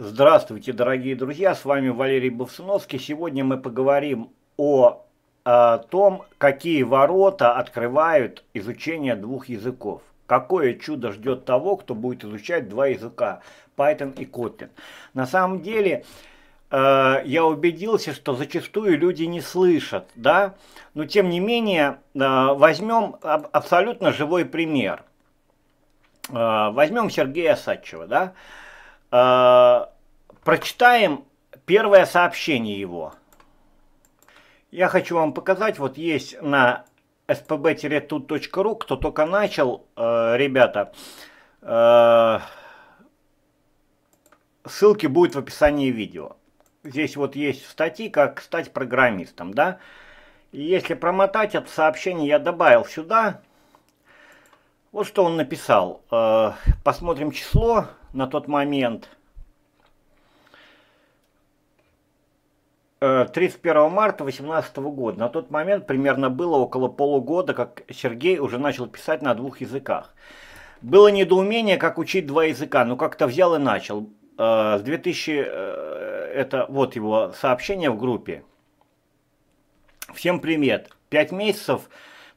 Здравствуйте, дорогие друзья, с вами Валерий Бовсуновский. Сегодня мы поговорим о, о а, том, какие ворота открывают изучение двух языков. Какое чудо ждет того, кто будет изучать два языка, Python и Kotlin. На самом деле, э, я убедился, что зачастую люди не слышат, да, но тем не менее, э, возьмем аб абсолютно живой пример. Э, возьмем Сергея Садчева, да, Э, прочитаем первое сообщение его. Я хочу вам показать, вот есть на spb-tut.ru, кто только начал, э, ребята, э, ссылки будут в описании видео. Здесь вот есть статьи, как стать программистом, да. И если промотать это сообщение, я добавил сюда. Вот что он написал. Э, посмотрим число на тот момент. 31 э, марта 2018 года. На тот момент примерно было около полугода, как Сергей уже начал писать на двух языках. Было недоумение, как учить два языка, но как-то взял и начал. Э, с 2000, э, это вот его сообщение в группе. Всем привет. Пять месяцев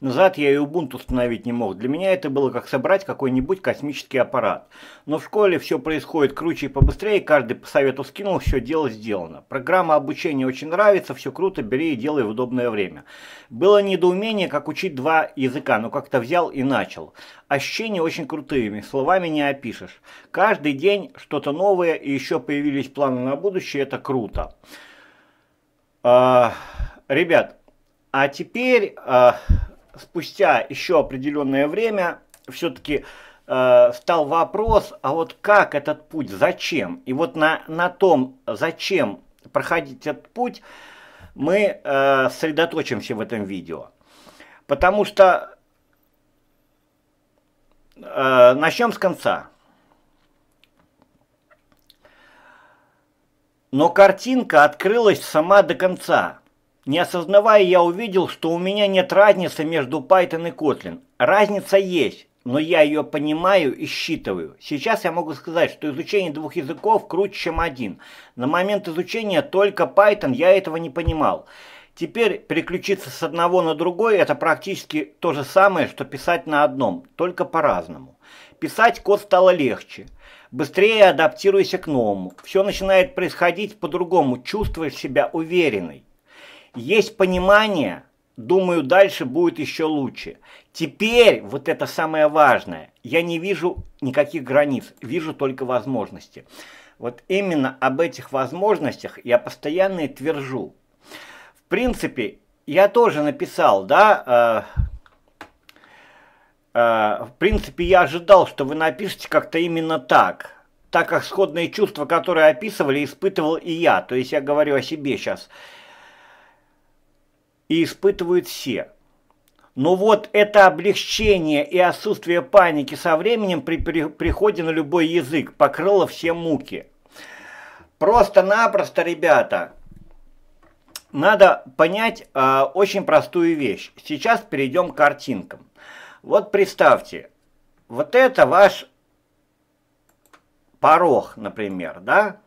Назад я и Ubuntu установить не мог. Для меня это было как собрать какой-нибудь космический аппарат. Но в школе все происходит круче и побыстрее, каждый по совету скинул, все дело сделано. Программа обучения очень нравится, все круто, бери и делай в удобное время. Было недоумение, как учить два языка, но как-то взял и начал. Ощущения очень крутыми, словами не опишешь. Каждый день что-то новое и еще появились планы на будущее, это круто. А, ребят, а теперь а, спустя еще определенное время все-таки э, стал вопрос, а вот как этот путь, зачем? И вот на, на том, зачем проходить этот путь, мы э, сосредоточимся в этом видео. Потому что э, начнем с конца. Но картинка открылась сама до конца. Не осознавая, я увидел, что у меня нет разницы между Python и Kotlin. Разница есть, но я ее понимаю и считываю. Сейчас я могу сказать, что изучение двух языков круче, чем один. На момент изучения только Python я этого не понимал. Теперь переключиться с одного на другой – это практически то же самое, что писать на одном, только по-разному. Писать код стало легче. Быстрее адаптируйся к новому. Все начинает происходить по-другому, чувствуешь себя уверенной. Есть понимание, думаю, дальше будет еще лучше. Теперь, вот это самое важное, я не вижу никаких границ, вижу только возможности. Вот именно об этих возможностях я постоянно и твержу. В принципе, я тоже написал, да, э, э, в принципе, я ожидал, что вы напишете как-то именно так, так как сходные чувства, которые описывали, испытывал и я, то есть я говорю о себе сейчас – и испытывают все. Но вот это облегчение и отсутствие паники со временем при приходе на любой язык покрыло все муки. Просто-напросто, ребята, надо понять э, очень простую вещь. Сейчас перейдем к картинкам. Вот представьте, вот это ваш порог, например, да?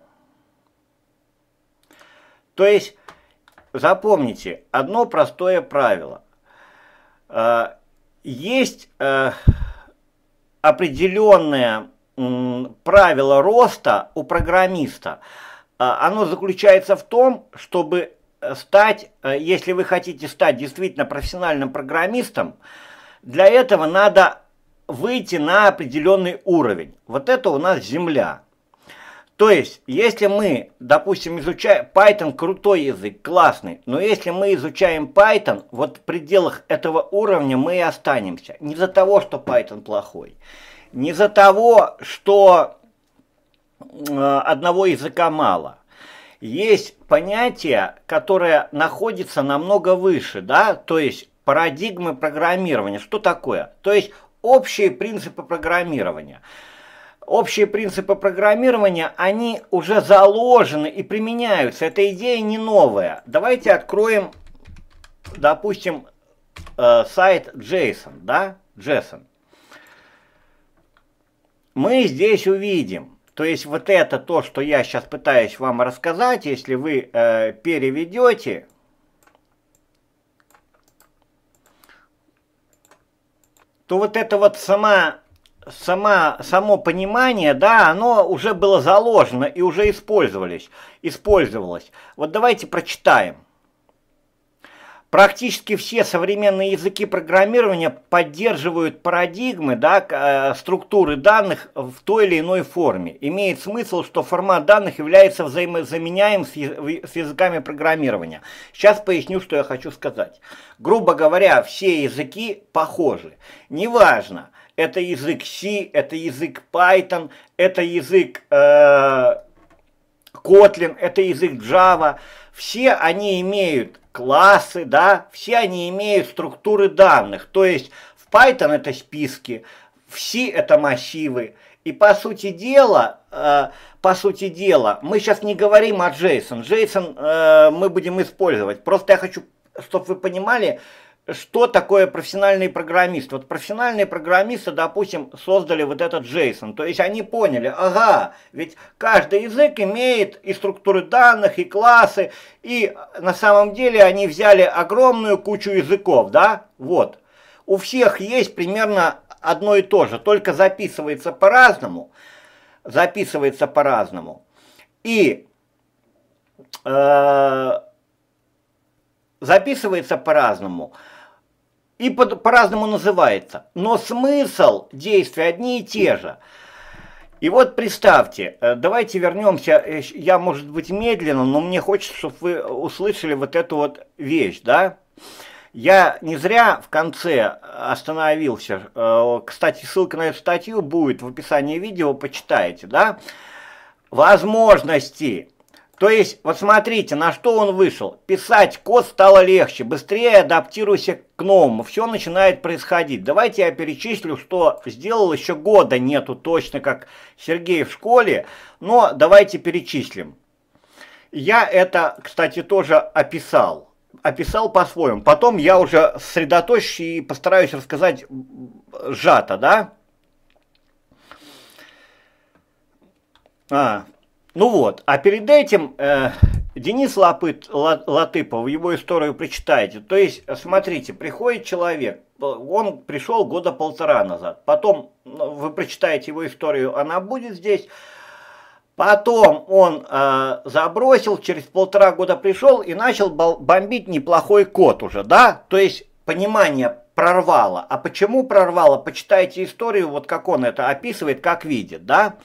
То есть запомните одно простое правило. Э, есть э, определенное правило роста у программиста. Э, оно заключается в том, чтобы стать, если вы хотите стать действительно профессиональным программистом, для этого надо выйти на определенный уровень. Вот это у нас земля. То есть, если мы, допустим, изучаем... Python крутой язык, классный, но если мы изучаем Python, вот в пределах этого уровня мы и останемся. Не за того, что Python плохой, не за того, что э, одного языка мало. Есть понятие, которое находится намного выше, да, то есть парадигмы программирования. Что такое? То есть общие принципы программирования – Общие принципы программирования, они уже заложены и применяются. Эта идея не новая. Давайте откроем, допустим, э, сайт JSON, да, JSON. Мы здесь увидим, то есть вот это то, что я сейчас пытаюсь вам рассказать, если вы э, переведете, то вот это вот сама сама, само понимание, да, оно уже было заложено и уже использовались, использовалось. Вот давайте прочитаем. Практически все современные языки программирования поддерживают парадигмы, да, э, структуры данных в той или иной форме. Имеет смысл, что формат данных является взаимозаменяем с языками программирования. Сейчас поясню, что я хочу сказать. Грубо говоря, все языки похожи. Неважно, это язык C, это язык Python, это язык э, Kotlin, это язык Java. Все они имеют классы, да, все они имеют структуры данных. То есть в Python это списки, в C это массивы. И по сути дела, э, по сути дела, мы сейчас не говорим о JSON. JSON э, мы будем использовать. Просто я хочу, чтобы вы понимали, что такое профессиональный программист? Вот профессиональные программисты, допустим, создали вот этот JSON. То есть они поняли, ага, ведь каждый язык имеет и структуры данных, и классы, и на самом деле они взяли огромную кучу языков, да? Вот. У всех есть примерно одно и то же, только записывается по-разному. Записывается по-разному. И... Э записывается по-разному и по-разному называется. Но смысл действия одни и те же. И вот представьте, э, давайте вернемся, э, я, может быть, медленно, но мне хочется, чтобы вы услышали вот эту вот вещь, да? Я не зря в конце остановился. Э, кстати, ссылка на эту статью будет в описании видео, почитайте, да? Возможности то есть, вот смотрите, на что он вышел. Писать код стало легче, быстрее адаптируйся к новому, все начинает происходить. Давайте я перечислю, что сделал еще года нету точно, как Сергей в школе, но давайте перечислим. Я это, кстати, тоже описал. Описал по-своему. Потом я уже сосредоточусь и постараюсь рассказать сжато, да? А, ну вот, а перед этим э, Денис Лапыт, Латыпов, его историю прочитайте. То есть, смотрите, приходит человек, он пришел года полтора назад, потом ну, вы прочитаете его историю, она будет здесь. Потом он э, забросил, через полтора года пришел и начал бомбить неплохой код уже, да? То есть понимание прорвало. А почему прорвало? Почитайте историю, вот как он это описывает, как видит, да? Да.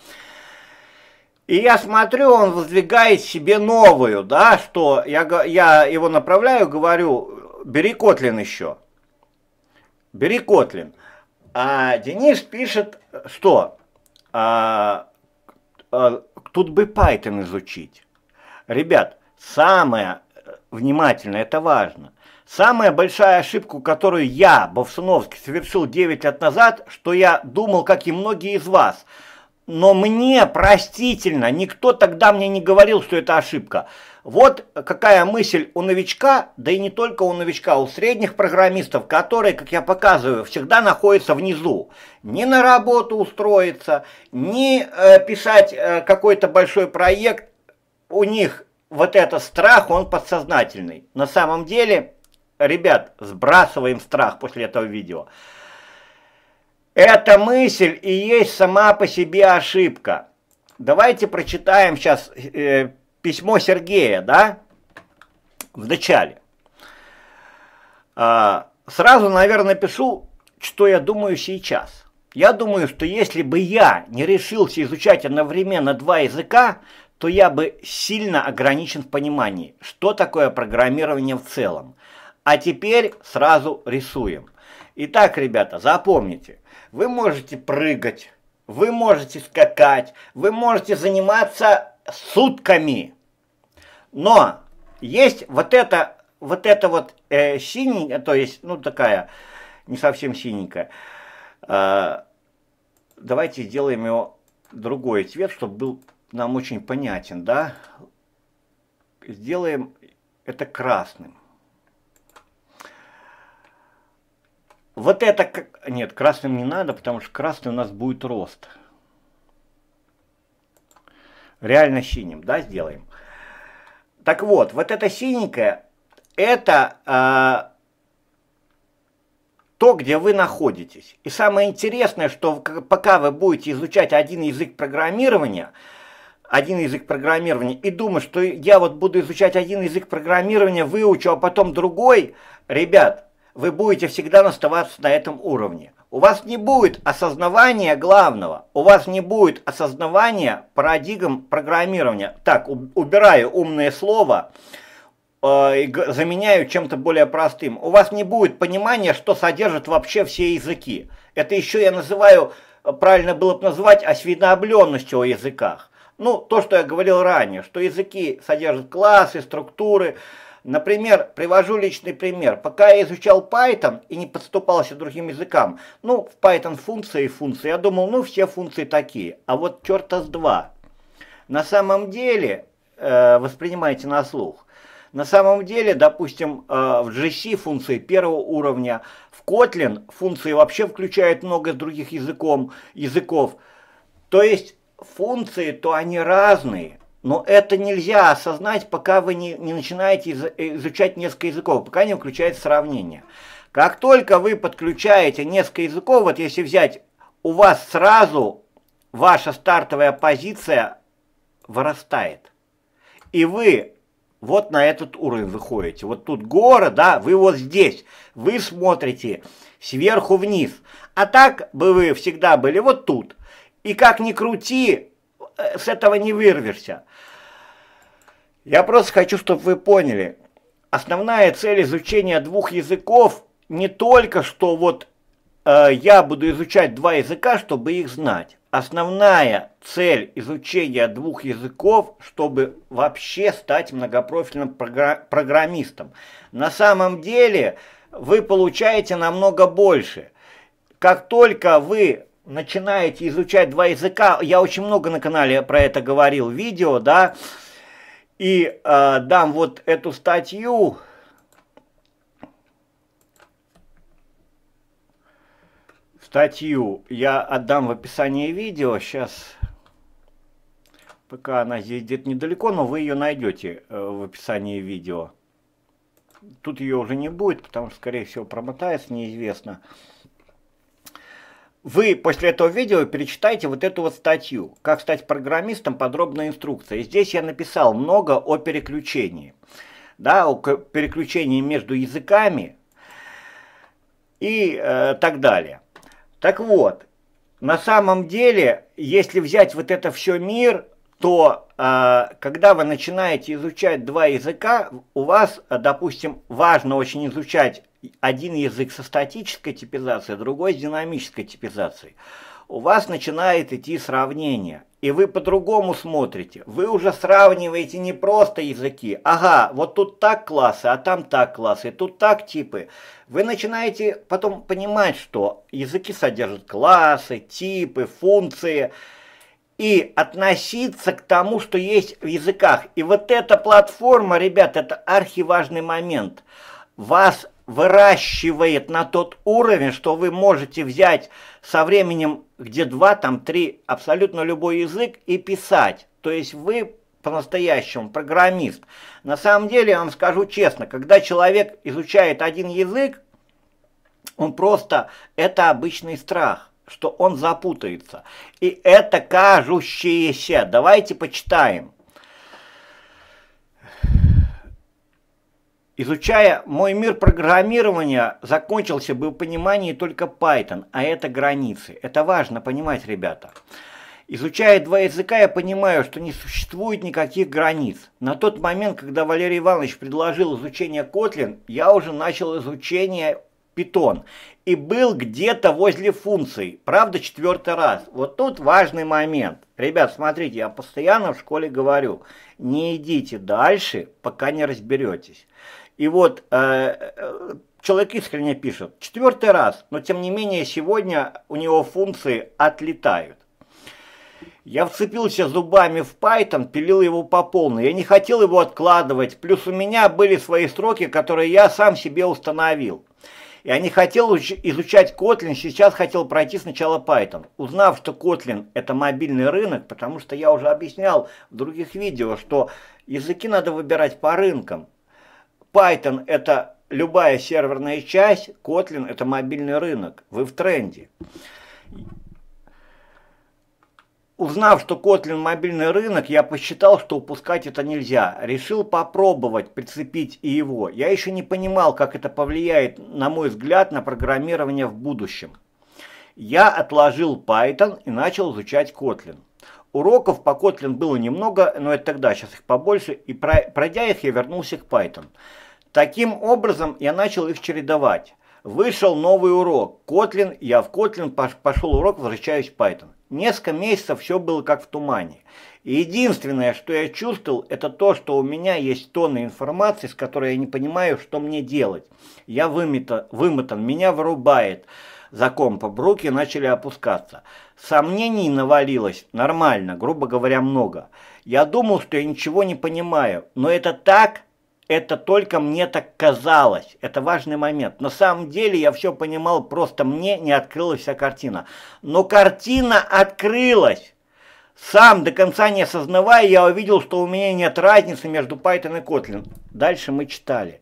И я смотрю, он воздвигает себе новую, да, что я, я его направляю, говорю, бери Котлин еще. Бери Котлин. А Денис пишет, что а, а, тут бы Python изучить. Ребят, самое э, внимательное, это важно. Самая большая ошибка, которую я, Бовсуновский, совершил 9 лет назад, что я думал, как и многие из вас – но мне простительно, никто тогда мне не говорил, что это ошибка. Вот какая мысль у новичка, да и не только у новичка, у средних программистов, которые, как я показываю, всегда находятся внизу. Не на работу устроиться, не э, писать э, какой-то большой проект, у них вот этот страх, он подсознательный. На самом деле, ребят, сбрасываем страх после этого видео. Эта мысль и есть сама по себе ошибка. Давайте прочитаем сейчас э, письмо Сергея, да? В начале. А, сразу, наверное, пишу, что я думаю сейчас. Я думаю, что если бы я не решился изучать одновременно два языка, то я бы сильно ограничен в понимании, что такое программирование в целом. А теперь сразу рисуем. Итак, ребята, запомните, вы можете прыгать, вы можете скакать, вы можете заниматься сутками. Но есть вот это, вот это вот э, синенькая, э, то есть, ну такая, не совсем синенькая. Э, давайте сделаем его другой цвет, чтобы был нам очень понятен, да? Сделаем это красным. Вот это... Нет, красным не надо, потому что красный у нас будет рост. Реально синим, да, сделаем. Так вот, вот это синенькое, это э, то, где вы находитесь. И самое интересное, что пока вы будете изучать один язык программирования, один язык программирования и думать, что я вот буду изучать один язык программирования, выучу, а потом другой, ребят, вы будете всегда оставаться на этом уровне. У вас не будет осознавания главного, у вас не будет осознавания парадигм программирования. Так, убираю умное слово э, и заменяю чем-то более простым. У вас не будет понимания, что содержат вообще все языки. Это еще я называю, э, правильно было бы назвать, осведомленностью о языках. Ну, то, что я говорил ранее, что языки содержат классы, структуры, структуры Например, привожу личный пример. Пока я изучал Python и не подступался к другим языкам, ну, в Python функции и функции, я думал, ну, все функции такие, а вот черта с два. На самом деле, э, воспринимайте на слух, на самом деле, допустим, э, в GC функции первого уровня, в Kotlin функции вообще включают много других языком, языков. То есть функции, то они разные. Но это нельзя осознать, пока вы не, не начинаете из, изучать несколько языков, пока не включается сравнение. Как только вы подключаете несколько языков, вот если взять, у вас сразу ваша стартовая позиция вырастает. И вы вот на этот уровень выходите. Вот тут горы, да, вы вот здесь. Вы смотрите сверху вниз. А так бы вы всегда были вот тут. И как ни крути, э, с этого не вырвешься. Я просто хочу, чтобы вы поняли, основная цель изучения двух языков не только, что вот э, я буду изучать два языка, чтобы их знать. Основная цель изучения двух языков, чтобы вообще стать многопрофильным програ программистом. На самом деле вы получаете намного больше. Как только вы начинаете изучать два языка, я очень много на канале про это говорил, видео, да, э, и э, дам вот эту статью, статью я отдам в описании видео, сейчас, пока она здесь где-то недалеко, но вы ее найдете э, в описании видео. Тут ее уже не будет, потому что, скорее всего, промотается, неизвестно. Неизвестно. Вы после этого видео перечитайте вот эту вот статью «Как стать программистом. Подробная инструкция». Здесь я написал много о переключении. Да, о переключении между языками и э, так далее. Так вот, на самом деле, если взять вот это все мир, то э, когда вы начинаете изучать два языка, у вас, э, допустим, важно очень изучать один язык со статической типизацией, другой с динамической типизацией. У вас начинает идти сравнение, и вы по-другому смотрите. Вы уже сравниваете не просто языки. Ага, вот тут так классы, а там так классы, тут так типы. Вы начинаете потом понимать, что языки содержат классы, типы, функции и относиться к тому, что есть в языках. И вот эта платформа, ребят, это архиважный момент. Вас выращивает на тот уровень, что вы можете взять со временем где два, там три, абсолютно любой язык и писать. То есть вы по-настоящему программист. На самом деле, я вам скажу честно, когда человек изучает один язык, он просто, это обычный страх, что он запутается. И это кажущееся. Давайте почитаем. Изучая мой мир программирования, закончился бы в понимании только Python, а это границы. Это важно понимать, ребята. Изучая два языка, я понимаю, что не существует никаких границ. На тот момент, когда Валерий Иванович предложил изучение Kotlin, я уже начал изучение Python и был где-то возле функций. Правда, четвертый раз. Вот тут важный момент. Ребят, смотрите, я постоянно в школе говорю, не идите дальше, пока не разберетесь. И вот э, э, человек искренне пишет, четвертый раз, но тем не менее сегодня у него функции отлетают. Я вцепился зубами в Python, пилил его по полной. Я не хотел его откладывать, плюс у меня были свои сроки, которые я сам себе установил. Я не хотел изучать Kotlin, сейчас хотел пройти сначала Python. Узнав, что Kotlin это мобильный рынок, потому что я уже объяснял в других видео, что языки надо выбирать по рынкам. Python – это любая серверная часть, Kotlin – это мобильный рынок, вы в тренде. Узнав, что Kotlin – мобильный рынок, я посчитал, что упускать это нельзя. Решил попробовать прицепить и его. Я еще не понимал, как это повлияет, на мой взгляд, на программирование в будущем. Я отложил Python и начал изучать Kotlin. Уроков по Kotlin было немного, но это тогда, сейчас их побольше, и пройдя их, я вернулся к Python. Таким образом, я начал их чередовать. Вышел новый урок. Kotlin, я в Kotlin пошел урок, возвращаюсь в Python. Несколько месяцев все было как в тумане. единственное, что я чувствовал, это то, что у меня есть тонны информации, с которой я не понимаю, что мне делать. Я вымета, вымотан, меня вырубает. За комп руки начали опускаться. Сомнений навалилось нормально, грубо говоря, много. Я думал, что я ничего не понимаю, но это так, это только мне так казалось. Это важный момент. На самом деле я все понимал, просто мне не открылась вся картина. Но картина открылась. Сам, до конца не осознавая, я увидел, что у меня нет разницы между Python и Kotlin. Дальше мы читали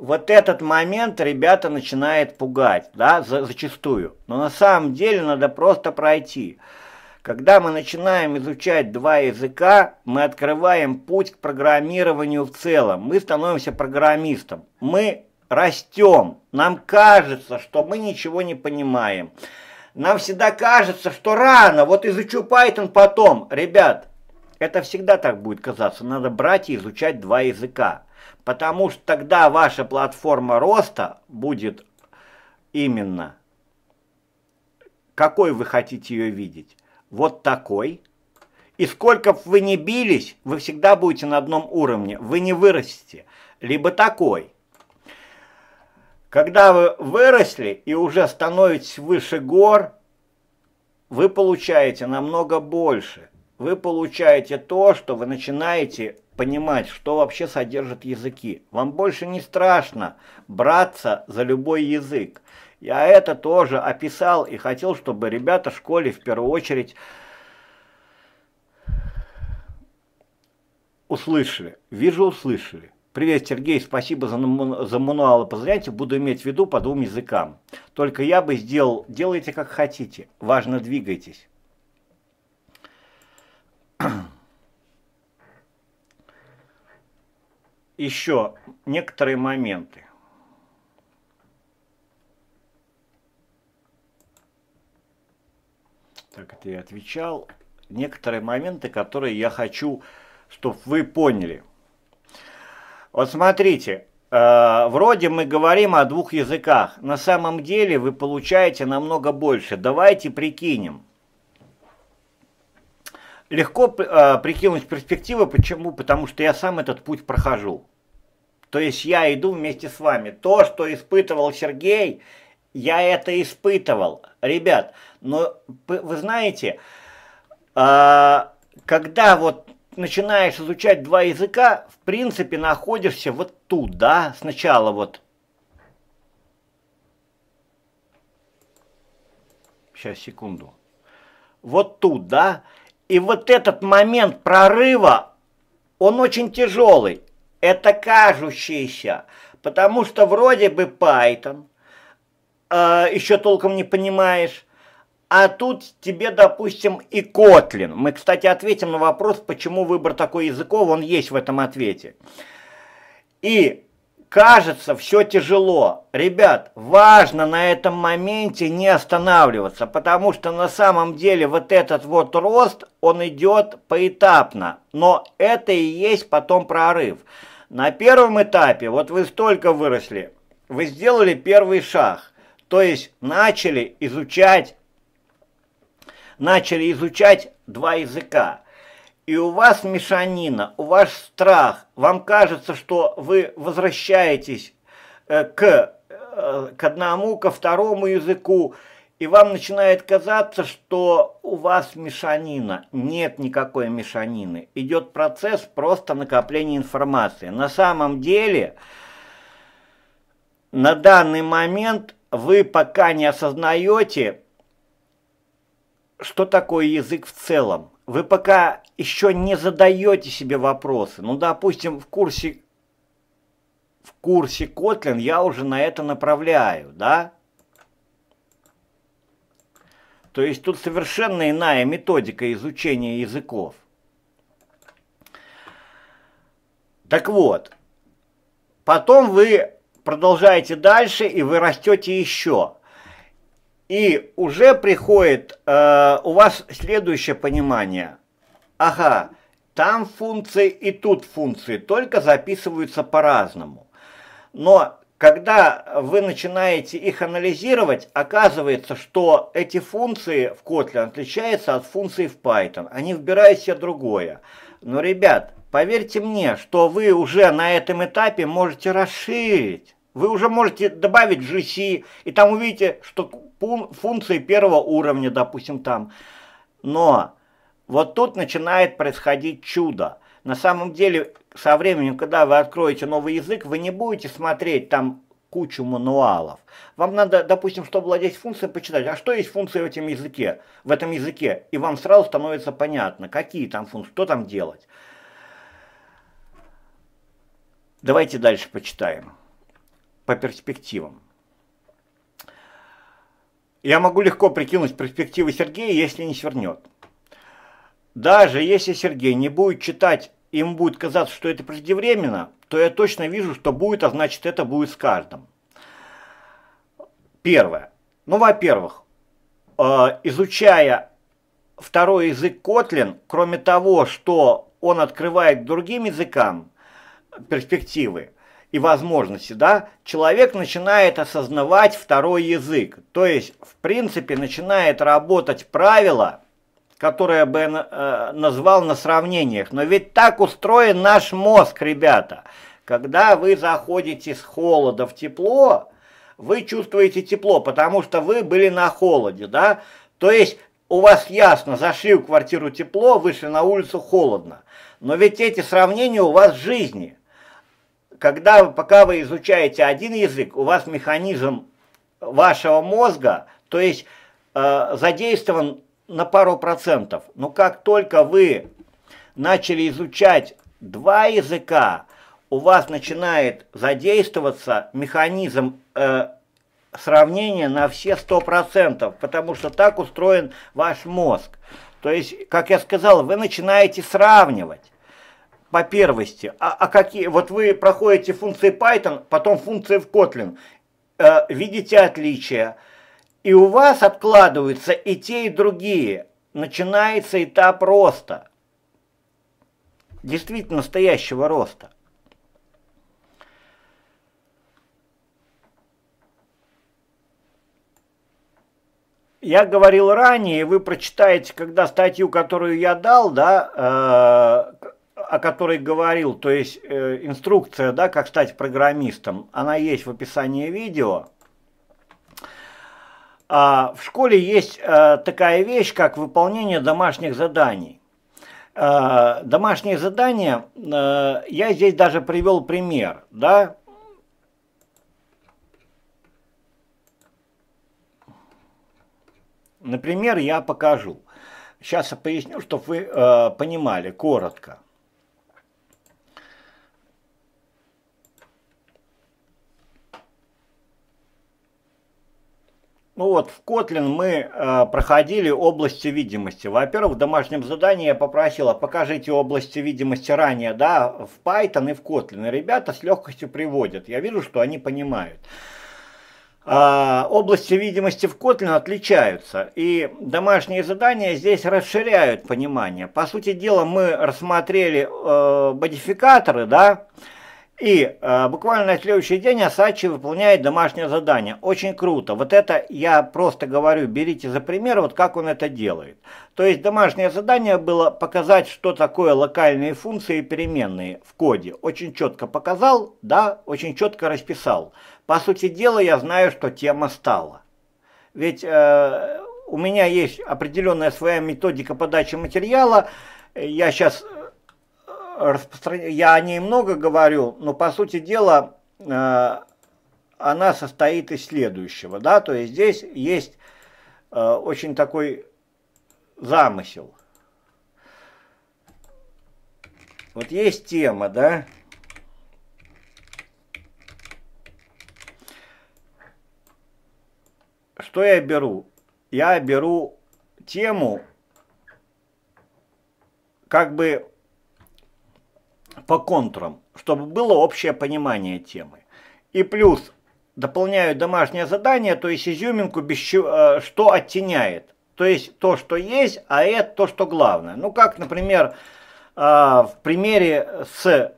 вот этот момент ребята начинает пугать, да, за, зачастую. Но на самом деле надо просто пройти. Когда мы начинаем изучать два языка, мы открываем путь к программированию в целом. Мы становимся программистом. Мы растем. Нам кажется, что мы ничего не понимаем. Нам всегда кажется, что рано, вот изучу Python потом. Ребят, это всегда так будет казаться. Надо брать и изучать два языка. Потому что тогда ваша платформа роста будет именно какой вы хотите ее видеть. Вот такой. И сколько бы вы ни бились, вы всегда будете на одном уровне. Вы не вырастете. Либо такой. Когда вы выросли и уже становитесь выше гор, вы получаете намного больше. Вы получаете то, что вы начинаете понимать, что вообще содержат языки. Вам больше не страшно браться за любой язык. Я это тоже описал и хотел, чтобы ребята в школе в первую очередь услышали. Вижу, услышали. Привет, Сергей, спасибо за, за мануалы по занятию, буду иметь в виду по двум языкам. Только я бы сделал, делайте как хотите, важно двигайтесь. еще некоторые моменты. Так, это я отвечал. Некоторые моменты, которые я хочу, чтобы вы поняли. Вот смотрите, э, вроде мы говорим о двух языках. На самом деле вы получаете намного больше. Давайте прикинем. Легко э, прикинуть перспективы. Почему? Потому что я сам этот путь прохожу. То есть я иду вместе с вами. То, что испытывал Сергей, я это испытывал. Ребят, но вы знаете, а, когда вот начинаешь изучать два языка, в принципе, находишься вот тут, да, сначала вот. Сейчас, секунду. Вот тут, да. И вот этот момент прорыва, он очень тяжелый. Это кажущееся, потому что вроде бы Python, э, а, еще толком не понимаешь, а тут тебе, допустим, и Kotlin. Мы, кстати, ответим на вопрос, почему выбор такой языков, он есть в этом ответе. И кажется, все тяжело. Ребят, важно на этом моменте не останавливаться, потому что на самом деле вот этот вот рост, он идет поэтапно, но это и есть потом прорыв. На первом этапе вот вы столько выросли, вы сделали первый шаг, то есть начали изучать, начали изучать два языка – и у вас мешанина, у вас страх. Вам кажется, что вы возвращаетесь э, к, э, к одному, ко второму языку, и вам начинает казаться, что у вас мешанина. Нет никакой мешанины. Идет процесс просто накопления информации. На самом деле, на данный момент вы пока не осознаете, что такое язык в целом вы пока еще не задаете себе вопросы. Ну, допустим, в курсе, в курсе Kotlin я уже на это направляю, да? То есть тут совершенно иная методика изучения языков. Так вот, потом вы продолжаете дальше, и вы растете еще. И уже приходит э, у вас следующее понимание. Ага, там функции и тут функции, только записываются по-разному. Но когда вы начинаете их анализировать, оказывается, что эти функции в Kotlin отличаются от функций в Python. Они вбирают себе другое. Но, ребят, поверьте мне, что вы уже на этом этапе можете расширить. Вы уже можете добавить GC, и там увидите, что функции первого уровня, допустим, там. Но вот тут начинает происходить чудо. На самом деле, со временем, когда вы откроете новый язык, вы не будете смотреть там кучу мануалов. Вам надо, допустим, чтобы владеть функцией, почитать, а что есть функции в этом языке, в этом языке, и вам сразу становится понятно, какие там функции, что там делать. Давайте дальше почитаем по перспективам я могу легко прикинуть перспективы Сергея, если не свернет. Даже если Сергей не будет читать, им будет казаться, что это преждевременно, то я точно вижу, что будет, а значит это будет с каждым. Первое. Ну, во-первых, э, изучая второй язык Kotlin, кроме того, что он открывает другим языкам перспективы, и возможности, да, человек начинает осознавать второй язык. То есть, в принципе, начинает работать правило, которое бы э, назвал на сравнениях. Но ведь так устроен наш мозг, ребята. Когда вы заходите с холода в тепло, вы чувствуете тепло, потому что вы были на холоде, да? То есть у вас ясно, зашли в квартиру тепло, вышли на улицу холодно. Но ведь эти сравнения у вас в жизни – когда, вы, пока вы изучаете один язык, у вас механизм вашего мозга, то есть э, задействован на пару процентов. Но как только вы начали изучать два языка, у вас начинает задействоваться механизм э, сравнения на все сто процентов, потому что так устроен ваш мозг. То есть, как я сказал, вы начинаете сравнивать по первости. А, а какие? Вот вы проходите функции Python, потом функции в Kotlin. Э, видите отличия. И у вас откладываются и те, и другие. Начинается этап роста. Действительно настоящего роста. Я говорил ранее, вы прочитаете, когда статью, которую я дал, да, э, о которой говорил, то есть э, инструкция, да, как стать программистом, она есть в описании видео. А в школе есть э, такая вещь, как выполнение домашних заданий. Э, домашние задания, э, я здесь даже привел пример, да, Например, я покажу. Сейчас я поясню, чтобы вы э, понимали коротко. Ну вот, в Kotlin мы э, проходили области видимости. Во-первых, в домашнем задании я попросила, покажите области видимости ранее, да, в Python и в Kotlin. ребята с легкостью приводят. Я вижу, что они понимают. А, области видимости в Kotlin отличаются, и домашние задания здесь расширяют понимание. По сути дела, мы рассмотрели э, модификаторы, да, и э, буквально на следующий день Асачи выполняет домашнее задание. Очень круто. Вот это я просто говорю, берите за пример, вот как он это делает. То есть домашнее задание было показать, что такое локальные функции и переменные в коде. Очень четко показал, да, очень четко расписал. По сути дела я знаю, что тема стала. Ведь э, у меня есть определенная своя методика подачи материала. Я сейчас распростран... я о ней много говорю, но по сути дела э, она состоит из следующего, да, то есть здесь есть э, очень такой замысел. Вот есть тема, да, что я беру? Я беру тему, как бы по контурам, чтобы было общее понимание темы. И плюс дополняю домашнее задание, то есть изюминку, без чего, э, что оттеняет. То есть то, что есть, а это то, что главное. Ну, как, например, э, в примере с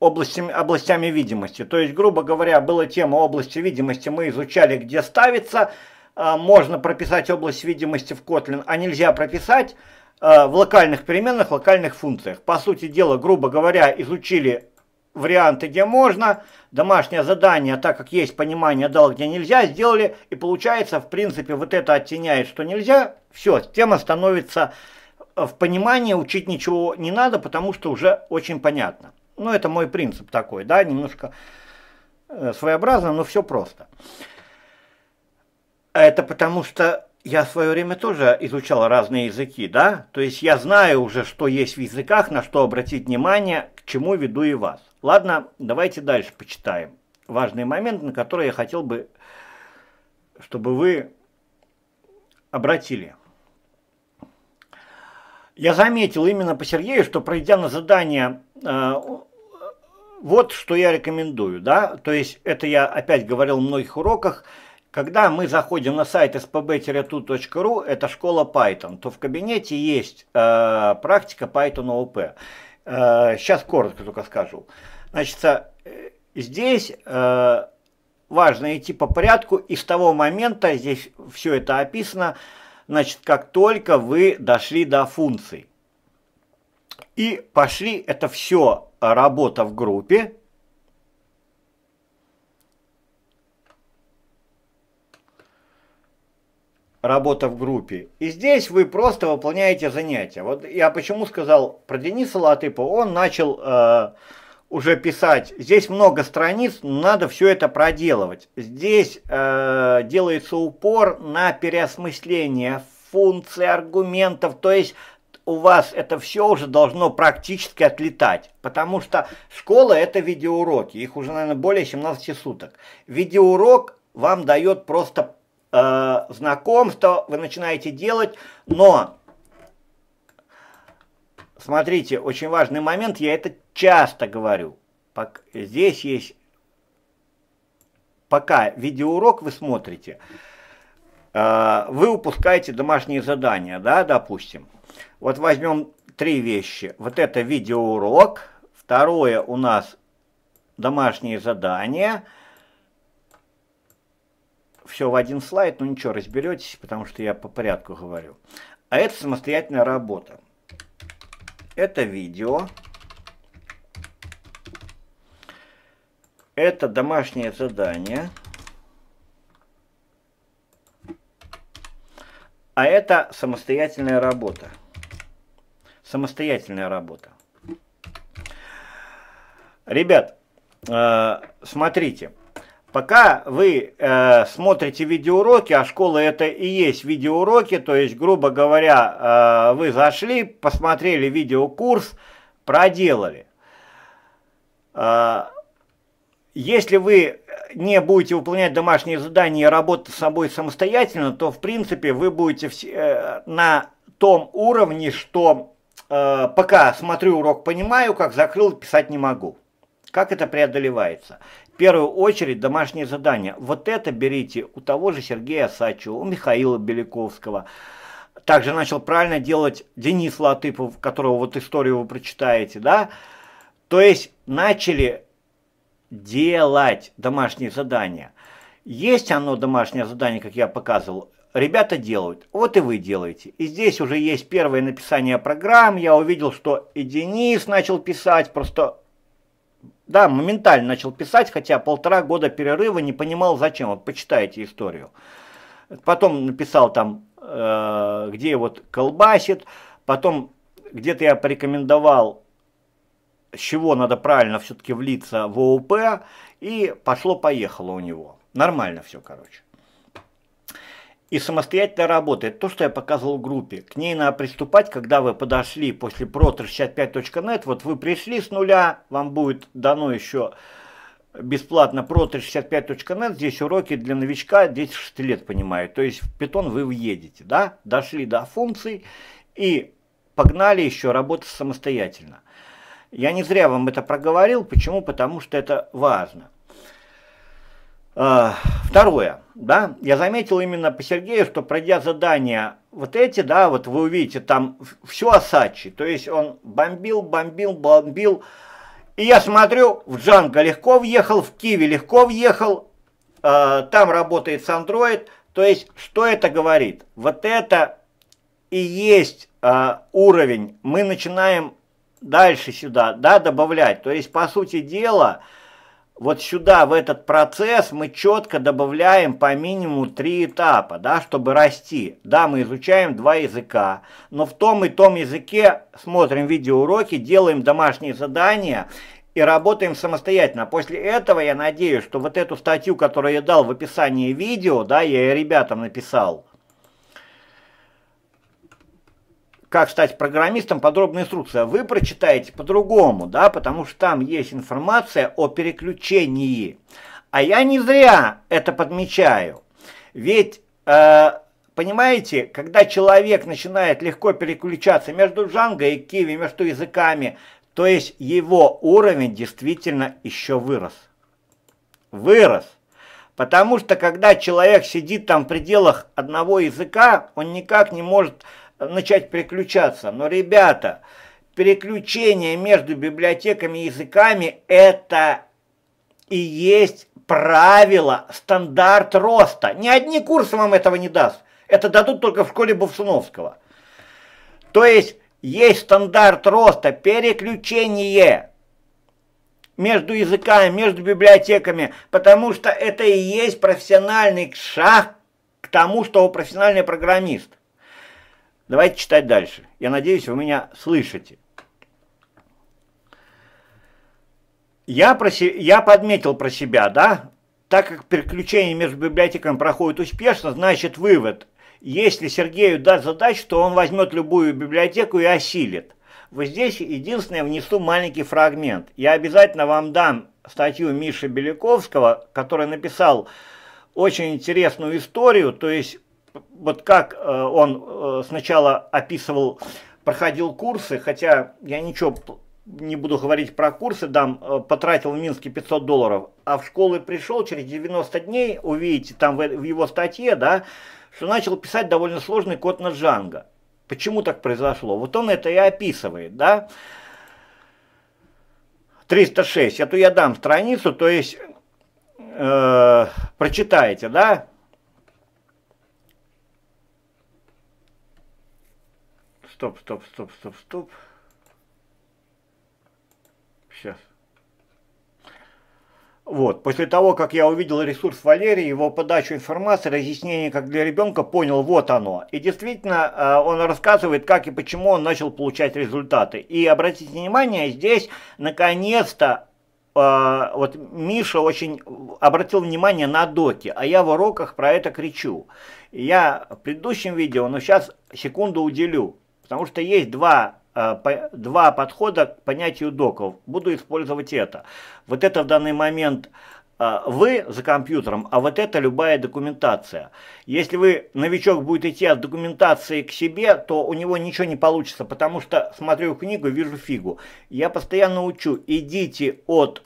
областями, областями видимости. То есть, грубо говоря, была тема области видимости, мы изучали, где ставится. Э, можно прописать область видимости в Kotlin, а нельзя прописать Э, в локальных переменных, локальных функциях. По сути дела, грубо говоря, изучили варианты, где можно, домашнее задание, так как есть понимание дал, где нельзя, сделали, и получается, в принципе, вот это оттеняет, что нельзя, все, тема становится э, в понимании, учить ничего не надо, потому что уже очень понятно. Ну, это мой принцип такой, да, немножко э, своеобразно, но все просто. Это потому что я в свое время тоже изучал разные языки, да? То есть я знаю уже, что есть в языках, на что обратить внимание, к чему веду и вас. Ладно, давайте дальше почитаем. Важный момент, на который я хотел бы, чтобы вы обратили. Я заметил именно по Сергею, что пройдя на задание, э, вот что я рекомендую, да? То есть это я опять говорил в многих уроках – когда мы заходим на сайт spb-tu.ru, это школа Python, то в кабинете есть э, практика Python OOP. Э, сейчас коротко только скажу. Значит, э, здесь э, важно идти по порядку, и с того момента здесь все это описано, значит, как только вы дошли до функций. И пошли, это все работа в группе, работа в группе. И здесь вы просто выполняете занятия. Вот я почему сказал про Дениса Латыпа, он начал э, уже писать. Здесь много страниц, надо все это проделывать. Здесь э, делается упор на переосмысление функций, аргументов, то есть у вас это все уже должно практически отлетать, потому что школа – это видеоуроки, их уже, наверное, более 17 суток. Видеоурок вам дает просто э, знаком, вы начинаете делать, но смотрите, очень важный момент, я это часто говорю. Здесь есть, пока видеоурок вы смотрите, э, вы упускаете домашние задания, да, допустим. Вот возьмем три вещи. Вот это видеоурок, второе у нас домашние задания – все в один слайд, ну ничего, разберетесь, потому что я по порядку говорю. А это самостоятельная работа. Это видео. Это домашнее задание. А это самостоятельная работа. Самостоятельная работа. Ребят, э, смотрите. Пока вы э, смотрите видеоуроки, а школа это и есть видеоуроки, то есть, грубо говоря, э, вы зашли, посмотрели видеокурс, проделали. Э, если вы не будете выполнять домашние задания и работать с собой самостоятельно, то, в принципе, вы будете в, э, на том уровне, что э, пока смотрю урок, понимаю, как закрыл, писать не могу. Как это преодолевается? первую очередь домашние задания. Вот это берите у того же Сергея Сачева, у Михаила Беляковского. Также начал правильно делать Денис Латыпов, которого вот историю вы прочитаете, да? То есть начали делать домашние задания. Есть оно домашнее задание, как я показывал, ребята делают, вот и вы делаете. И здесь уже есть первое написание программ, я увидел, что и Денис начал писать, просто да, моментально начал писать, хотя полтора года перерыва не понимал зачем. Вот почитайте историю. Потом написал там, э, где вот колбасит. Потом где-то я порекомендовал, с чего надо правильно все-таки влиться в ОУП. И пошло-поехало у него. Нормально все, короче и самостоятельно работает. То, что я показывал в группе. К ней надо приступать, когда вы подошли после pro65.net. Вот вы пришли с нуля, вам будет дано еще бесплатно pro365.net, здесь уроки для новичка, здесь 6 лет, понимаю. То есть в питон вы въедете, да? Дошли до функций и погнали еще работать самостоятельно. Я не зря вам это проговорил, почему? Потому что это важно. А, второе да, я заметил именно по Сергею, что пройдя задания вот эти, да, вот вы увидите там все осачи, то есть он бомбил, бомбил, бомбил, и я смотрю, в Джанго легко въехал, в Киви легко въехал, э, там работает с Android, то есть что это говорит? Вот это и есть э, уровень, мы начинаем дальше сюда, да, добавлять, то есть по сути дела вот сюда, в этот процесс, мы четко добавляем по минимуму три этапа, да, чтобы расти. Да, мы изучаем два языка, но в том и том языке смотрим видеоуроки, делаем домашние задания и работаем самостоятельно. После этого я надеюсь, что вот эту статью, которую я дал в описании видео, да, я и ребятам написал – как стать программистом, подробная инструкция. Вы прочитаете по-другому, да, потому что там есть информация о переключении. А я не зря это подмечаю. Ведь, э, понимаете, когда человек начинает легко переключаться между джанго и киви, между языками, то есть его уровень действительно еще вырос. Вырос. Потому что когда человек сидит там в пределах одного языка, он никак не может начать переключаться. Но, ребята, переключение между библиотеками и языками – это и есть правило, стандарт роста. Ни одни курсы вам этого не даст. Это дадут только в школе Бовсуновского. То есть, есть стандарт роста, переключение между языками, между библиотеками, потому что это и есть профессиональный шаг к тому, что вы профессиональный программист. Давайте читать дальше. Я надеюсь, вы меня слышите. Я, про се... я подметил про себя, да? Так как переключение между библиотеками проходит успешно, значит вывод. Если Сергею дать задачу, то он возьмет любую библиотеку и осилит. Вот здесь единственное внесу маленький фрагмент. Я обязательно вам дам статью Миши Беляковского, который написал очень интересную историю, то есть вот как э, он э, сначала описывал, проходил курсы, хотя я ничего не буду говорить про курсы, дам, э, потратил в Минске 500 долларов, а в школы пришел, через 90 дней, увидите там в его статье, да, что начал писать довольно сложный код на Django. Почему так произошло? Вот он это и описывает, да. 306, а то я дам страницу, то есть э, прочитаете, да, Стоп, стоп, стоп, стоп, стоп. Сейчас. Вот, после того, как я увидел ресурс Валерии, его подачу информации, разъяснение как для ребенка, понял, вот оно. И действительно, э, он рассказывает, как и почему он начал получать результаты. И обратите внимание, здесь, наконец-то, э, вот Миша очень обратил внимание на доки, а я в уроках про это кричу. Я в предыдущем видео, но сейчас секунду уделю. Потому что есть два э, два подхода к понятию доков. Буду использовать это. Вот это в данный момент э, вы за компьютером, а вот это любая документация. Если вы, новичок, будет идти от документации к себе, то у него ничего не получится, потому что смотрю книгу, вижу фигу. Я постоянно учу, идите от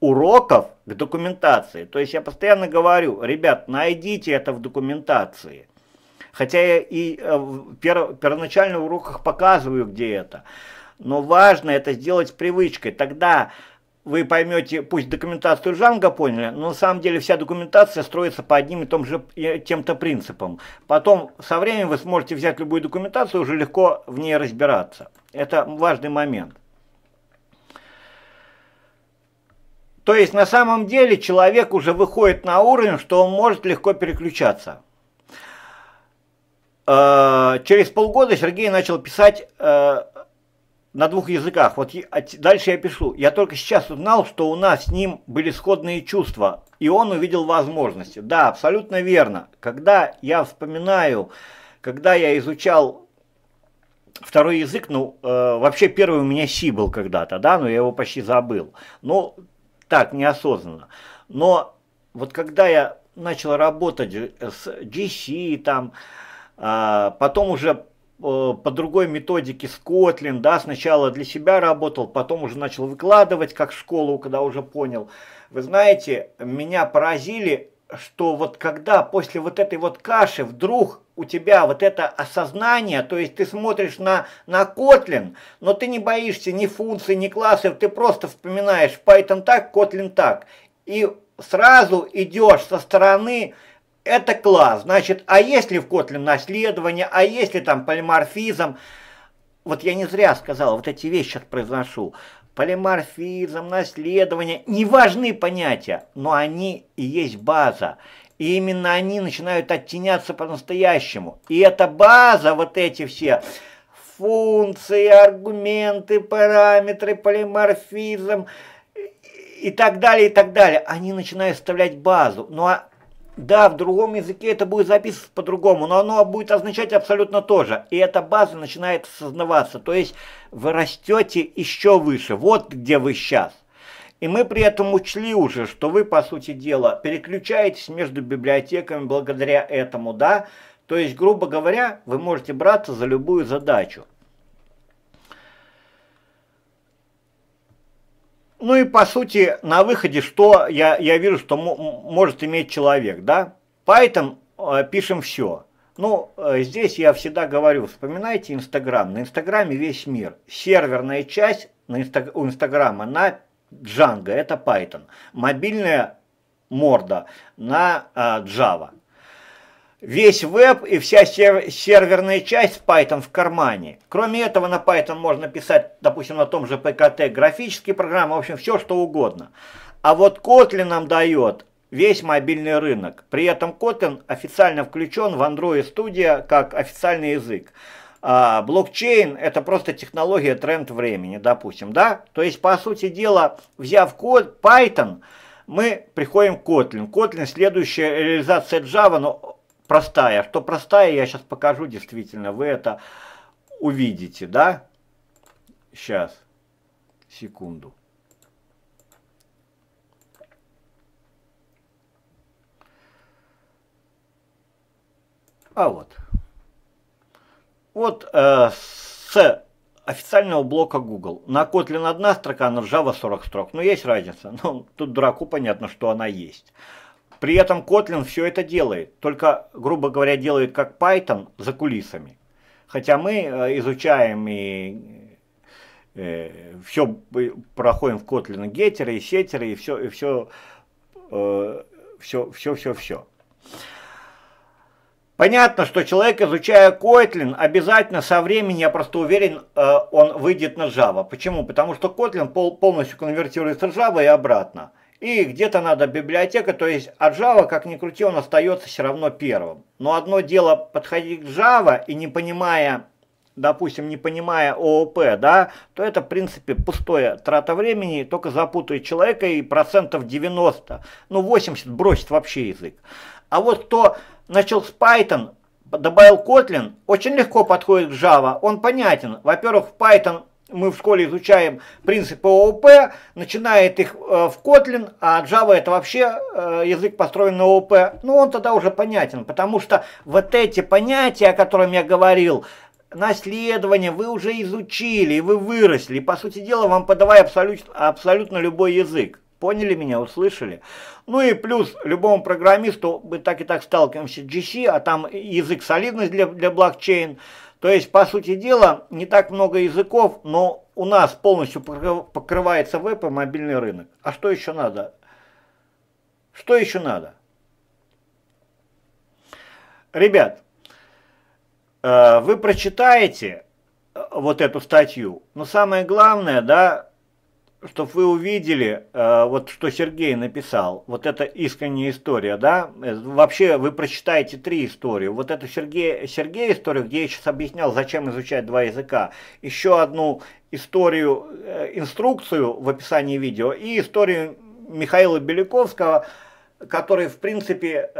уроков к документации. То есть я постоянно говорю, ребят, найдите это в документации хотя я и э, пер, первоначально в уроках показываю, где это. Но важно это сделать с привычкой. Тогда вы поймете, пусть документацию Жанга поняли, но на самом деле вся документация строится по одним и тем же тем-то принципам. Потом со временем вы сможете взять любую документацию и уже легко в ней разбираться. Это важный момент. То есть на самом деле человек уже выходит на уровень, что он может легко переключаться. Э, через полгода Сергей начал писать э, на двух языках. Вот дальше я пишу. Я только сейчас узнал, что у нас с ним были сходные чувства, и он увидел возможности. Да, абсолютно верно. Когда я вспоминаю, когда я изучал второй язык, ну, э, вообще первый у меня Си был когда-то, да, но я его почти забыл. Ну, так, неосознанно. Но вот когда я начал работать с GC, там, э, а, потом уже э, по другой методике Скотлин, да, сначала для себя работал, потом уже начал выкладывать как школу, когда уже понял. Вы знаете, меня поразили, что вот когда после вот этой вот каши вдруг у тебя вот это осознание, то есть ты смотришь на, на Kotlin, но ты не боишься ни функций, ни классов, ты просто вспоминаешь Python так, Kotlin так. И сразу идешь со стороны это класс. Значит, а если в Kotlin наследование, а если там полиморфизм, вот я не зря сказал, вот эти вещи сейчас произношу, полиморфизм, наследование, не важны понятия, но они и есть база. И именно они начинают оттеняться по-настоящему. И эта база, вот эти все функции, аргументы, параметры, полиморфизм и так далее, и так далее, они начинают составлять базу. Ну а да, в другом языке это будет записываться по-другому, но оно будет означать абсолютно то же. И эта база начинает осознаваться, то есть вы растете еще выше, вот где вы сейчас. И мы при этом учли уже, что вы, по сути дела, переключаетесь между библиотеками благодаря этому, да? То есть, грубо говоря, вы можете браться за любую задачу. Ну и по сути на выходе что я, я вижу, что может иметь человек, да? поэтому э, пишем все. Ну, э, здесь я всегда говорю, вспоминайте Инстаграм. На Инстаграме весь мир. Серверная часть на инстаг у Инстаграма на Django, это Python. Мобильная морда на э, Java весь веб и вся сер серверная часть Python в кармане. Кроме этого, на Python можно писать, допустим, на том же PKT графические программы, в общем, все что угодно. А вот Kotlin нам дает весь мобильный рынок. При этом Kotlin официально включен в Android Studio как официальный язык. А блокчейн – это просто технология, тренд времени, допустим, да? То есть, по сути дела, взяв код Python, мы приходим к Kotlin. Kotlin – следующая реализация Java, но простая. Что простая, я сейчас покажу, действительно, вы это увидите, да? Сейчас, секунду. А вот. Вот э, с официального блока Google. На Kotlin одна строка, а на Java 40 строк. ну, есть разница. Ну, тут дураку понятно, что она есть. При этом Kotlin все это делает, только, грубо говоря, делает как Python за кулисами. Хотя мы э, изучаем и э, все проходим в Kotlin геттеры и сеттеры и все, и все, э, все, все, все, все. Понятно, что человек, изучая Kotlin, обязательно со временем, я просто уверен, э, он выйдет на Java. Почему? Потому что Kotlin пол полностью конвертируется в Java и обратно и где-то надо библиотека, то есть от Java, как ни крути, он остается все равно первым. Но одно дело подходить к Java и не понимая, допустим, не понимая ООП, да, то это, в принципе, пустое трата времени, только запутает человека и процентов 90, ну 80 бросит вообще язык. А вот кто начал с Python, добавил Kotlin, очень легко подходит к Java, он понятен. Во-первых, Python мы в школе изучаем принципы ООП, начинает их э, в Kotlin, а Java это вообще э, язык построен на ООП, ну он тогда уже понятен, потому что вот эти понятия, о которых я говорил, наследование вы уже изучили, вы выросли, по сути дела вам подавай абсолютно, абсолютно любой язык. Поняли меня, услышали? Ну и плюс любому программисту, мы так и так сталкиваемся, GC, а там язык солидность для, для блокчейн, то есть, по сути дела, не так много языков, но у нас полностью покрывается веб и мобильный рынок. А что еще надо? Что еще надо? Ребят, э, вы прочитаете э, вот эту статью, но самое главное, да, чтобы вы увидели, э, вот что Сергей написал, вот эта искренняя история, да, э, вообще вы прочитаете три истории, вот эту Сергей Сергея историю, где я сейчас объяснял, зачем изучать два языка, еще одну историю, э, инструкцию в описании видео и историю Михаила Беляковского, который, в принципе,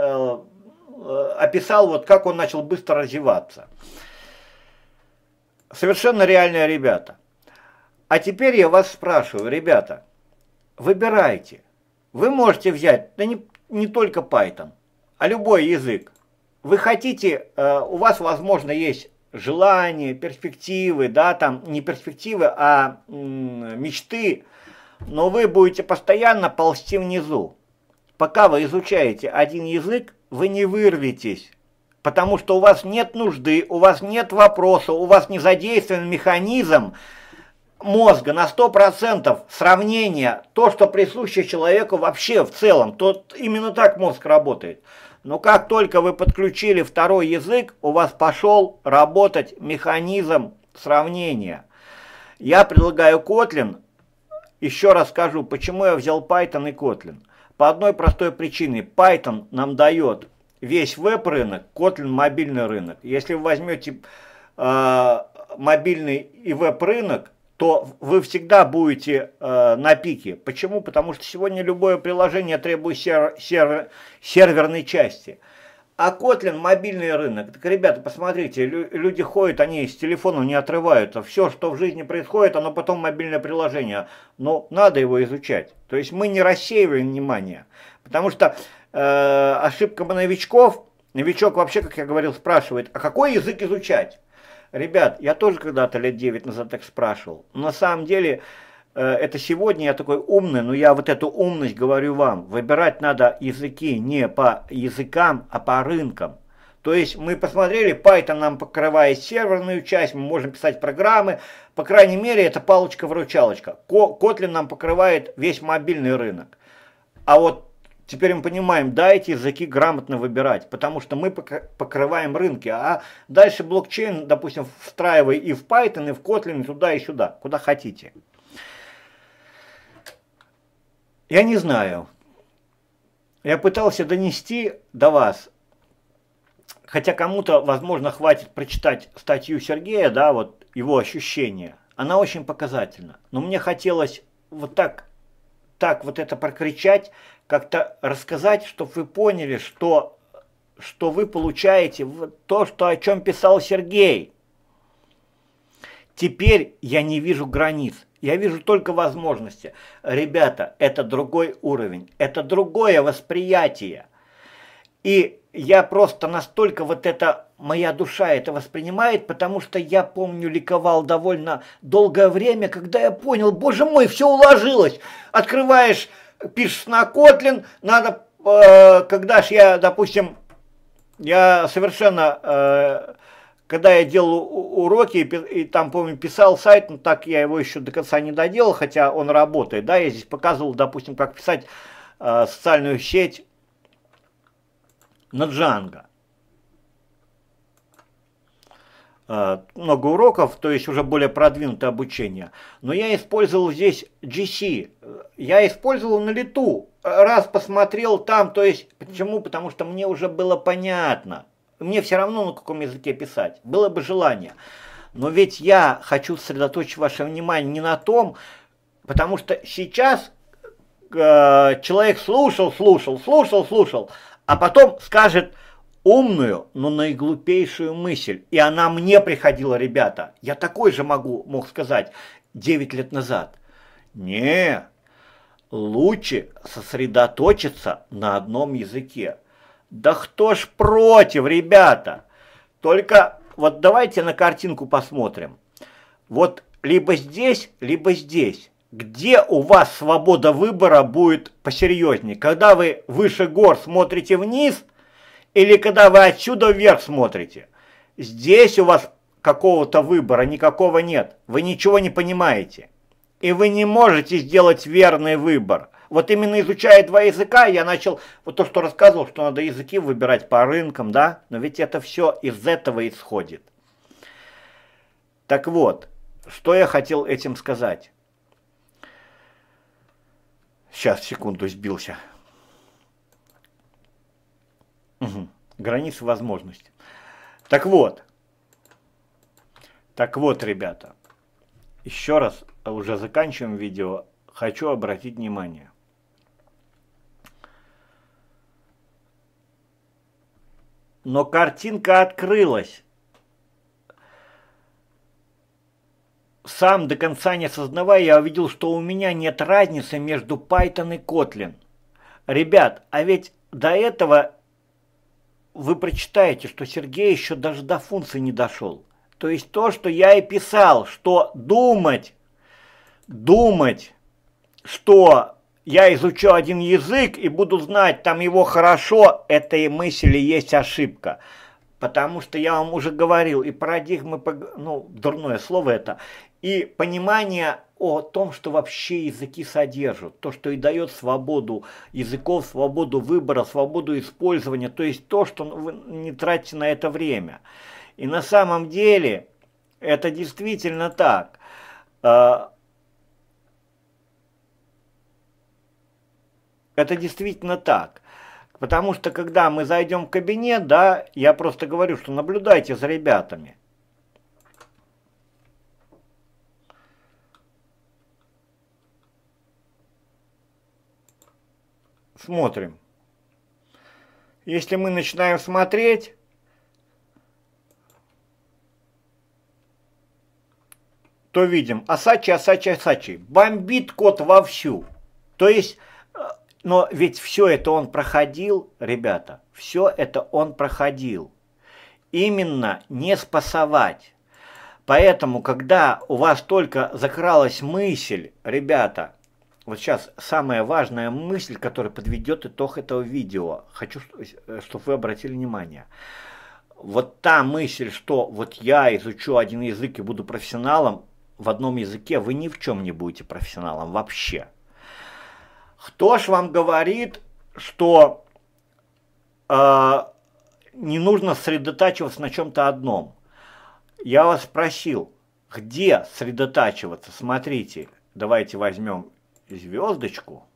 описал, вот как он начал быстро развиваться. Совершенно реальные ребята. А теперь я вас спрашиваю, ребята, выбирайте. Вы можете взять, да не, не только Python, а любой язык. Вы хотите, э, у вас, возможно, есть желания, перспективы, да, там не перспективы, а мечты, но вы будете постоянно ползти внизу. Пока вы изучаете один язык, вы не вырветесь, потому что у вас нет нужды, у вас нет вопроса, у вас не задействован механизм, мозга на 100% сравнение, то, что присуще человеку вообще в целом, то именно так мозг работает. Но как только вы подключили второй язык, у вас пошел работать механизм сравнения. Я предлагаю Kotlin, еще раз скажу, почему я взял Python и Kotlin. По одной простой причине, Python нам дает весь веб-рынок, Kotlin мобильный рынок. Если вы возьмете э, мобильный и веб-рынок, то вы всегда будете э, на пике. Почему? Потому что сегодня любое приложение требует сер сер серверной части. А Kotlin мобильный рынок. Так, ребята, посмотрите, лю люди ходят, они с телефона не отрываются. Все, что в жизни происходит, оно потом мобильное приложение. Но надо его изучать. То есть мы не рассеиваем внимание. Потому что э, ошибка новичков, новичок вообще, как я говорил, спрашивает, а какой язык изучать? Ребят, я тоже когда-то лет 9 назад так спрашивал. на самом деле, э, это сегодня я такой умный, но я вот эту умность говорю вам. Выбирать надо языки не по языкам, а по рынкам. То есть мы посмотрели, Python нам покрывает серверную часть, мы можем писать программы. По крайней мере, это палочка-выручалочка. Kotlin нам покрывает весь мобильный рынок. А вот Теперь мы понимаем, да, эти языки грамотно выбирать, потому что мы покрываем рынки, а дальше блокчейн, допустим, встраивай и в Python, и в Kotlin, и туда, и сюда, куда хотите. Я не знаю. Я пытался донести до вас, хотя кому-то, возможно, хватит прочитать статью Сергея, да, вот его ощущения. Она очень показательна. Но мне хотелось вот так, так вот это прокричать, как-то рассказать, чтобы вы поняли, что, что вы получаете то, что, о чем писал Сергей. Теперь я не вижу границ, я вижу только возможности. Ребята, это другой уровень, это другое восприятие. И я просто настолько вот это, моя душа это воспринимает, потому что я, помню, ликовал довольно долгое время, когда я понял, боже мой, все уложилось. Открываешь пишешь на Kotlin, надо, э, когда ж я, допустим, я совершенно, э, когда я делал уроки, и, и там, помню, писал сайт, но ну, так я его еще до конца не доделал, хотя он работает, да, я здесь показывал, допустим, как писать э, социальную сеть на Django. Э, много уроков, то есть уже более продвинутое обучение. Но я использовал здесь GC, я использовал на лету, раз посмотрел там, то есть почему? Потому что мне уже было понятно, мне все равно на каком языке писать, было бы желание. Но ведь я хочу сосредоточить ваше внимание не на том, потому что сейчас э, человек слушал, слушал, слушал, слушал, а потом скажет – умную, но наиглупейшую мысль. И она мне приходила, ребята. Я такой же могу, мог сказать 9 лет назад. Не, лучше сосредоточиться на одном языке. Да кто ж против, ребята? Только вот давайте на картинку посмотрим. Вот либо здесь, либо здесь. Где у вас свобода выбора будет посерьезнее? Когда вы выше гор смотрите вниз – или когда вы отсюда вверх смотрите. Здесь у вас какого-то выбора никакого нет. Вы ничего не понимаете. И вы не можете сделать верный выбор. Вот именно изучая два языка, я начал, вот то, что рассказывал, что надо языки выбирать по рынкам, да, но ведь это все из этого исходит. Так вот, что я хотел этим сказать? Сейчас, секунду, сбился. Угу. Границы возможностей. Так вот. Так вот, ребята. Еще раз, э, уже заканчиваем видео. Хочу обратить внимание. Но картинка открылась. Сам до конца не осознавая, я увидел, что у меня нет разницы между Python и Kotlin. Ребят, а ведь до этого вы прочитаете, что Сергей еще даже до функции не дошел. То есть то, что я и писал, что думать, думать, что я изучу один язык и буду знать там его хорошо, этой мысли есть ошибка. Потому что я вам уже говорил, и парадигмы, ну, дурное слово это, и понимание о том, что вообще языки содержат, то, что и дает свободу языков, свободу выбора, свободу использования, то есть то, что вы не тратите на это время. И на самом деле это действительно так. А, это действительно так. Потому что когда мы зайдем в кабинет, да, я просто говорю, что наблюдайте за ребятами. Смотрим. Если мы начинаем смотреть, то видим Асачи, Асачи, Асачи. Бомбит кот вовсю. То есть но ведь все это он проходил, ребята, все это он проходил. Именно не спасовать. Поэтому, когда у вас только закралась мысль, ребята, вот сейчас самая важная мысль, которая подведет итог этого видео, хочу, э, чтобы вы обратили внимание. Вот та мысль, что вот я изучу один язык и буду профессионалом, в одном языке вы ни в чем не будете профессионалом вообще. Кто ж вам говорит, что э, не нужно сосредотачиваться на чем-то одном? Я вас спросил, где сосредотачиваться? Смотрите, давайте возьмем звездочку.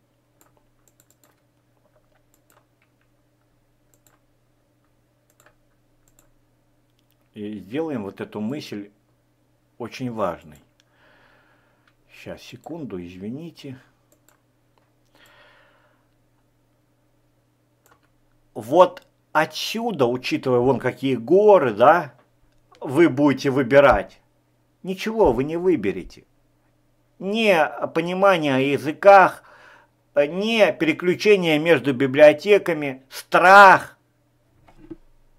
И сделаем вот эту мысль очень важной. Сейчас, секунду, извините. Извините. вот отсюда, учитывая вон какие горы, да, вы будете выбирать, ничего вы не выберете. Не понимание о языках, не переключение между библиотеками, страх.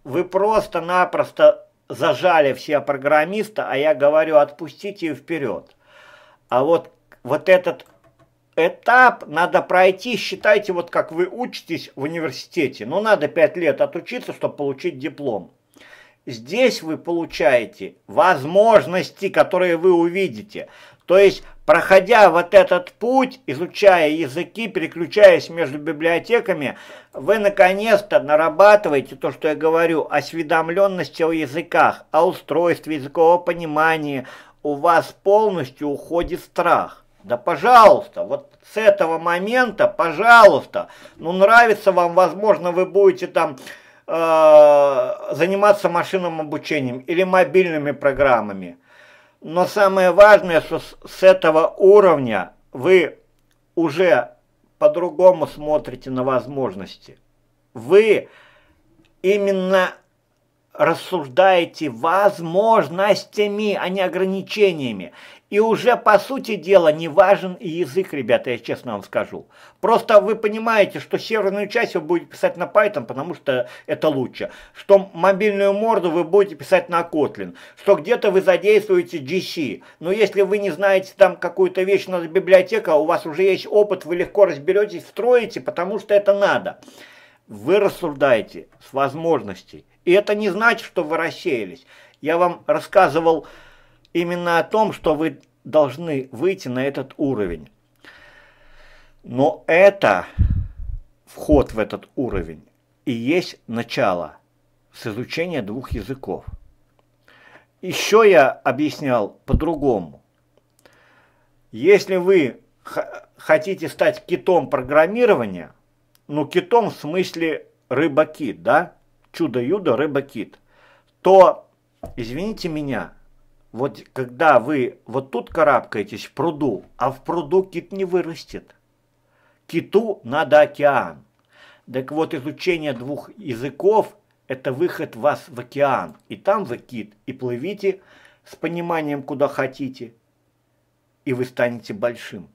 Вы просто-напросто зажали все программиста, а я говорю, отпустите ее вперед. А вот, вот этот этап надо пройти, считайте, вот как вы учитесь в университете. Ну, надо 5 лет отучиться, чтобы получить диплом. Здесь вы получаете возможности, которые вы увидите. То есть, проходя вот этот путь, изучая языки, переключаясь между библиотеками, вы наконец-то нарабатываете то, что я говорю, осведомленности о языках, о устройстве языкового понимания. У вас полностью уходит страх. Да пожалуйста, вот с этого момента, пожалуйста, ну нравится вам, возможно, вы будете там э, заниматься машинным обучением или мобильными программами. Но самое важное, что с, с этого уровня вы уже по-другому смотрите на возможности. Вы именно рассуждаете возможностями, а не ограничениями. И уже, по сути дела, не важен и язык, ребята, я честно вам скажу. Просто вы понимаете, что серверную часть вы будете писать на Python, потому что это лучше. Что мобильную морду вы будете писать на Kotlin. Что где-то вы задействуете GC. Но если вы не знаете там какую-то вещь, надо библиотека, у вас уже есть опыт, вы легко разберетесь, встроите, потому что это надо. Вы рассуждаете с возможностей. И это не значит, что вы рассеялись. Я вам рассказывал именно о том, что вы должны выйти на этот уровень. Но это вход в этот уровень и есть начало с изучения двух языков. Еще я объяснял по-другому. Если вы хотите стать китом программирования, ну китом в смысле рыба-кит, да? Чудо-юдо рыба-кит. То, извините меня, вот когда вы вот тут карабкаетесь в пруду, а в пруду кит не вырастет. Киту надо океан. Так вот, изучение двух языков – это выход вас в океан. И там вы кит, и плывите с пониманием, куда хотите, и вы станете большим.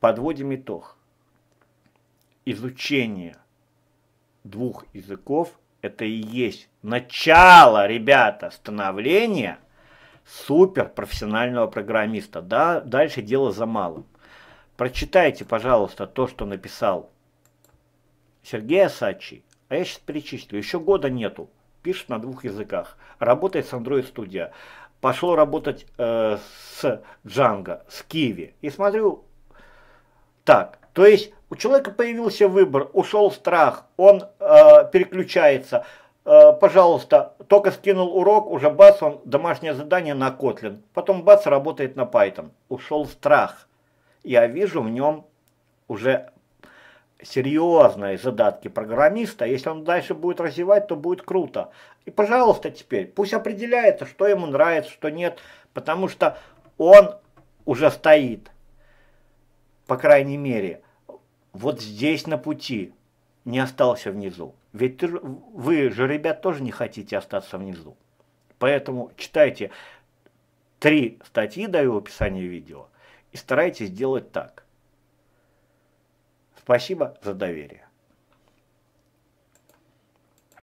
Подводим итог. Изучение двух языков это и есть начало, ребята, становления суперпрофессионального программиста. Да, дальше дело за малым. Прочитайте, пожалуйста, то, что написал Сергей Асачи. А я сейчас перечислю. Еще года нету. Пишет на двух языках. Работает с Android Studio. Пошел работать э, с Django, с Kiwi. И смотрю, так, то есть у человека появился выбор, ушел страх, он э, переключается. Э, пожалуйста, только скинул урок, уже бац, он домашнее задание на Kotlin. Потом бац, работает на Python. Ушел страх. Я вижу в нем уже серьезные задатки программиста. Если он дальше будет развивать, то будет круто. И, пожалуйста, теперь пусть определяется, что ему нравится, что нет, потому что он уже стоит, по крайней мере вот здесь на пути не остался внизу. Ведь ты, вы же, ребят, тоже не хотите остаться внизу. Поэтому читайте три статьи, даю в описании видео, и старайтесь делать так. Спасибо за доверие.